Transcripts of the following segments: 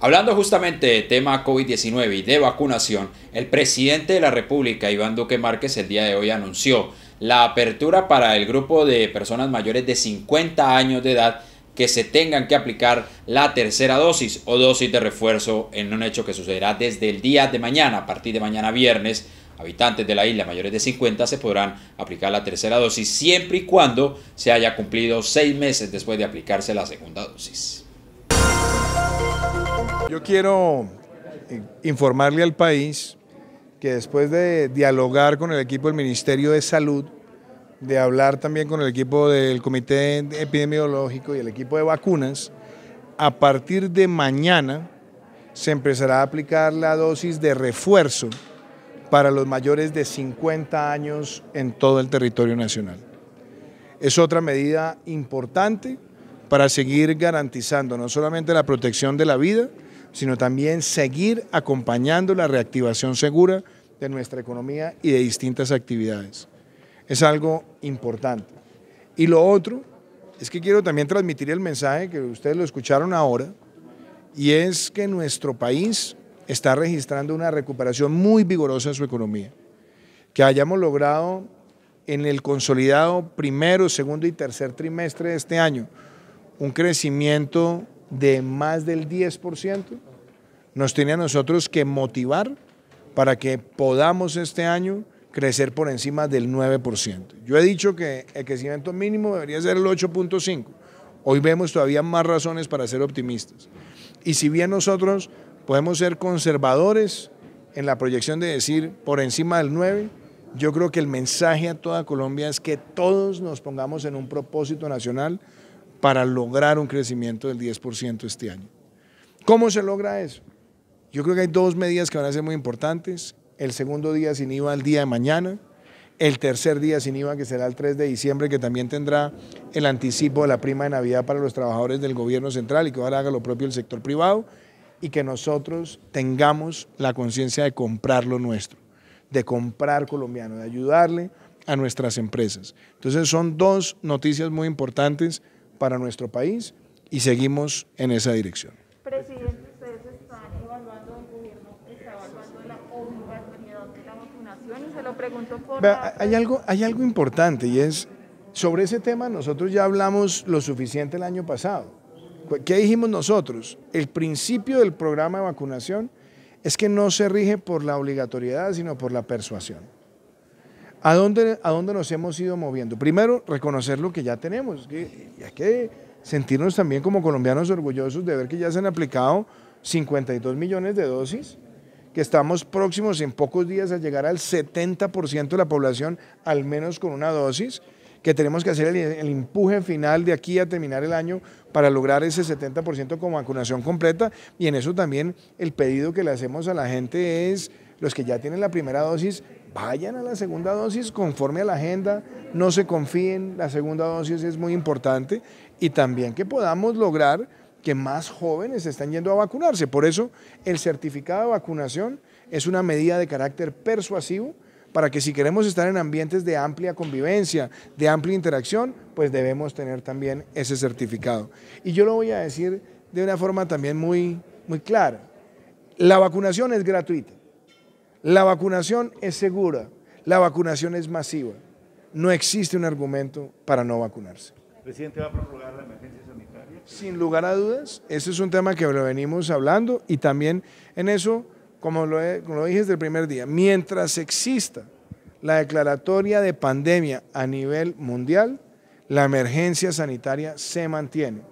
Hablando justamente de tema COVID-19 y de vacunación, el presidente de la República, Iván Duque Márquez, el día de hoy anunció la apertura para el grupo de personas mayores de 50 años de edad que se tengan que aplicar la tercera dosis o dosis de refuerzo en un hecho que sucederá desde el día de mañana, a partir de mañana viernes. Habitantes de la isla mayores de 50 se podrán aplicar la tercera dosis siempre y cuando se haya cumplido seis meses después de aplicarse la segunda dosis. Yo quiero eh, informarle al país que después de dialogar con el equipo del Ministerio de Salud, de hablar también con el equipo del Comité Epidemiológico y el equipo de vacunas, a partir de mañana se empezará a aplicar la dosis de refuerzo para los mayores de 50 años en todo el territorio nacional. Es otra medida importante para seguir garantizando no solamente la protección de la vida, sino también seguir acompañando la reactivación segura de nuestra economía y de distintas actividades. Es algo importante. Y lo otro es que quiero también transmitir el mensaje que ustedes lo escucharon ahora, y es que nuestro país está registrando una recuperación muy vigorosa de su economía, que hayamos logrado en el consolidado primero, segundo y tercer trimestre de este año un crecimiento de más del 10%, nos tiene a nosotros que motivar para que podamos este año crecer por encima del 9%. Yo he dicho que el crecimiento mínimo debería ser el 8.5. Hoy vemos todavía más razones para ser optimistas. Y si bien nosotros podemos ser conservadores en la proyección de decir por encima del 9, yo creo que el mensaje a toda Colombia es que todos nos pongamos en un propósito nacional para lograr un crecimiento del 10% este año. ¿Cómo se logra eso? Yo creo que hay dos medidas que van a ser muy importantes. El segundo día sin IVA el día de mañana. El tercer día sin IVA que será el 3 de diciembre, que también tendrá el anticipo de la prima de Navidad para los trabajadores del gobierno central y que ahora haga lo propio el sector privado y que nosotros tengamos la conciencia de comprar lo nuestro, de comprar colombiano, de ayudarle a nuestras empresas. Entonces son dos noticias muy importantes para nuestro país y seguimos en esa dirección. Presidente, ustedes está evaluando la obligatoriedad de la vacunación se lo pregunto por... Hay, algo, hay algo importante y es, sobre ese tema nosotros ya hablamos lo suficiente el año pasado. Pues, ¿Qué dijimos nosotros? El principio del programa de vacunación es que no se rige por la obligatoriedad, sino por la persuasión. ¿A dónde, ¿A dónde nos hemos ido moviendo? Primero, reconocer lo que ya tenemos. Que, hay que sentirnos también como colombianos orgullosos de ver que ya se han aplicado 52 millones de dosis, que estamos próximos en pocos días a llegar al 70% de la población, al menos con una dosis, que tenemos que hacer el, empuje final de aquí a terminar el año para lograr ese 70% como vacunación completa. Y en eso también el pedido que le hacemos a la gente es, los que ya tienen la primera dosis, vayan a la segunda dosis conforme a la agenda, no se confíen, la segunda dosis es muy importante y también que podamos lograr que más jóvenes están yendo a vacunarse. Por eso el certificado de vacunación es una medida de carácter persuasivo para que si queremos estar en ambientes de amplia convivencia, de amplia interacción, pues debemos tener también ese certificado. Y yo lo voy a decir de una forma también muy, muy clara. La vacunación es gratuita. La vacunación es segura, la vacunación es masiva. No existe un argumento para no vacunarse. Presidente, ¿va a prorrogar la emergencia sanitaria? Sin lugar a dudas, ese es un tema que lo venimos hablando y también en eso, como lo, como lo dije desde el primer día, mientras exista la declaratoria de pandemia a nivel mundial, la emergencia sanitaria se mantiene.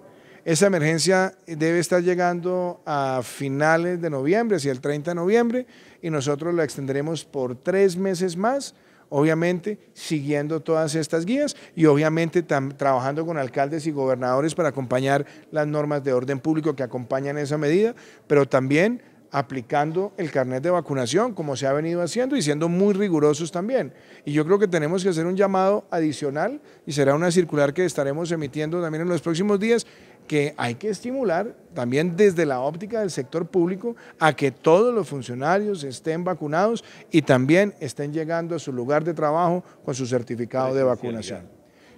Esa emergencia debe estar llegando a finales de noviembre, hacia el 30 de noviembre, y nosotros la extenderemos por tres meses más, obviamente siguiendo todas estas guías y obviamente trabajando con alcaldes y gobernadores para acompañar las normas de orden público que acompañan esa medida, pero también aplicando el carnet de vacunación, como se ha venido haciendo y siendo muy rigurosos también. Y yo creo que tenemos que hacer un llamado adicional y será una circular que estaremos emitiendo también en los próximos días que hay que estimular también desde la óptica del sector público a que todos los funcionarios estén vacunados y también estén llegando a su lugar de trabajo con su certificado de vacunación.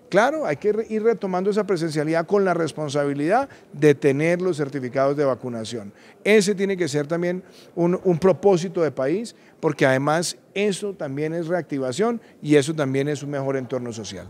Claro, hay que ir retomando esa presencialidad con la responsabilidad de tener los certificados de vacunación. Ese tiene que ser también un, un, propósito de país, porque además eso también es reactivación y eso también es un mejor entorno social.